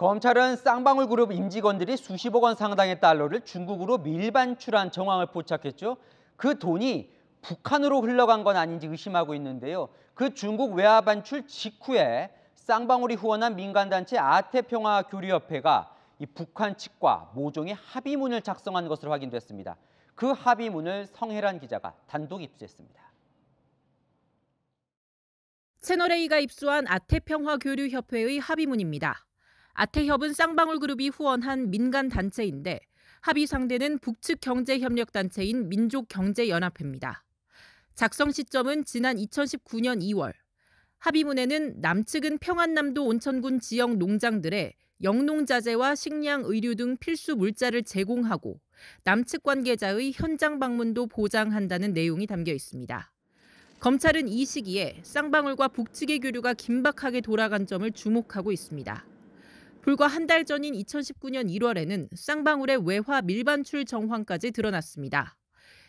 검찰은 쌍방울 그룹 임직원들이 수십억 원 상당의 달러를 중국으로 밀반출한 정황을 포착했죠. 그 돈이 북한으로 흘러간 건 아닌지 의심하고 있는데요. 그 중국 외화 반출 직후에 쌍방울이 후원한 민간단체 아태평화교류협회가 이 북한 측과 모종의 합의문을 작성한 것으로 확인됐습니다. 그 합의문을 성혜란 기자가 단독 입수했습니다. 채널A가 입수한 아태평화교류협회의 합의문입니다. 아태협은 쌍방울그룹이 후원한 민간 단체인데 합의 상대는 북측 경제협력단체인 민족경제연합회입니다. 작성 시점은 지난 2019년 2월. 합의문에는 남측은 평안남도 온천군 지역 농장들의 영농자재와 식량, 의류 등 필수 물자를 제공하고 남측 관계자의 현장 방문도 보장한다는 내용이 담겨 있습니다. 검찰은 이 시기에 쌍방울과 북측의 교류가 긴박하게 돌아간 점을 주목하고 있습니다. 불과 한 달 전인 2019년 1월에는 쌍방울의 외화 밀반출 정황까지 드러났습니다.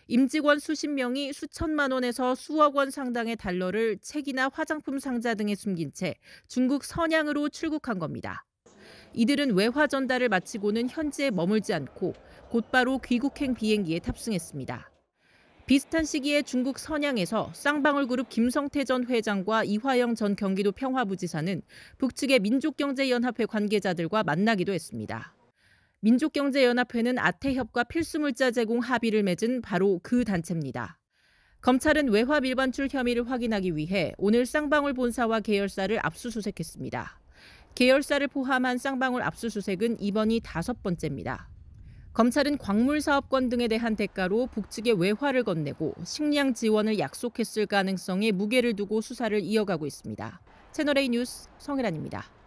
임직원 수십 명이 수천만 원에서 수억 원 상당의 달러를 책이나 화장품 상자 등에 숨긴 채 중국 선양으로 출국한 겁니다. 이들은 외화 전달을 마치고는 현지에 머물지 않고 곧바로 귀국행 비행기에 탑승했습니다. 비슷한 시기에 중국 선양에서 쌍방울 그룹 김성태 전 회장과 이화영 전 경기도 평화부지사는 북측의 민족경제연합회 관계자들과 만나기도 했습니다. 민족경제연합회는 아태협과 필수물자 제공 합의를 맺은 바로 그 단체입니다. 검찰은 외화 밀반출 혐의를 확인하기 위해 오늘 쌍방울 본사와 계열사를 압수수색했습니다. 계열사를 포함한 쌍방울 압수수색은 이번이 다섯 번째입니다. 검찰은 광물 사업권 등에 대한 대가로 북측에 외화를 건네고 식량 지원을 약속했을 가능성에 무게를 두고 수사를 이어가고 있습니다. 채널A 뉴스 성혜란입니다.